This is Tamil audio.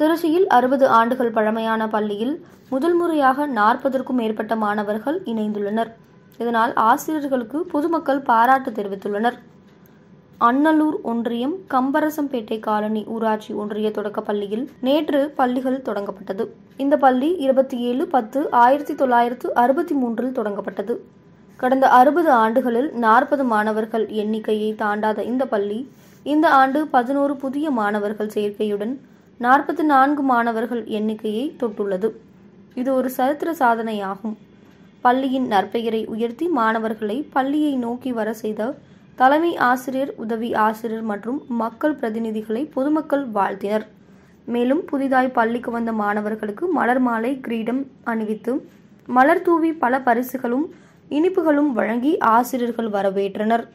திருச்சியில் அறுபது ஆண்டுகள் பழமையான பள்ளியில் முதல் முறையாக நாற்பதற்கும் மேற்பட்ட மாணவர்கள் இணைந்துள்ளனர் இதனால் ஆசிரியர்களுக்கு பொதுமக்கள் பாராட்டு தெரிவித்துள்ளனர் அன்னலூர் ஒன்றியம் கம்பரசம்பேட்டை காலனி ஊராட்சி ஒன்றிய தொடக்க பள்ளியில் நேற்று பள்ளிகள் தொடங்கப்பட்டது இந்த பள்ளி இருபத்தி ஏழு பத்து ஆயிரத்தி தொள்ளாயிரத்து அறுபத்தி மூன்றில் தொடங்கப்பட்டது கடந்த அறுபது ஆண்டுகளில் நாற்பது மாணவர்கள் எண்ணிக்கையை தாண்டாத இந்த பள்ளி இந்த ஆண்டு பதினோரு புதிய மாணவர்கள் சேர்க்கையுடன் நாற்பத்தி நான்கு மாணவர்கள் எண்ணிக்கையை தொட்டுள்ளது இது ஒரு சரித்திர சாதனையாகும் பள்ளியின் நற்பெயரை உயர்த்தி மாணவர்களை பள்ளியை நோக்கி வர செய்த தலைமை ஆசிரியர் உதவி ஆசிரியர் மற்றும் மக்கள் பிரதிநிதிகளை பொதுமக்கள் வாழ்த்தினர் மேலும் புதிதாய் பள்ளிக்கு வந்த மாணவர்களுக்கு மலர் மாலை கிரீடம் அணிவித்து மலர் தூவி பல பரிசுகளும் இனிப்புகளும் வழங்கி ஆசிரியர்கள் வரவேற்றனர்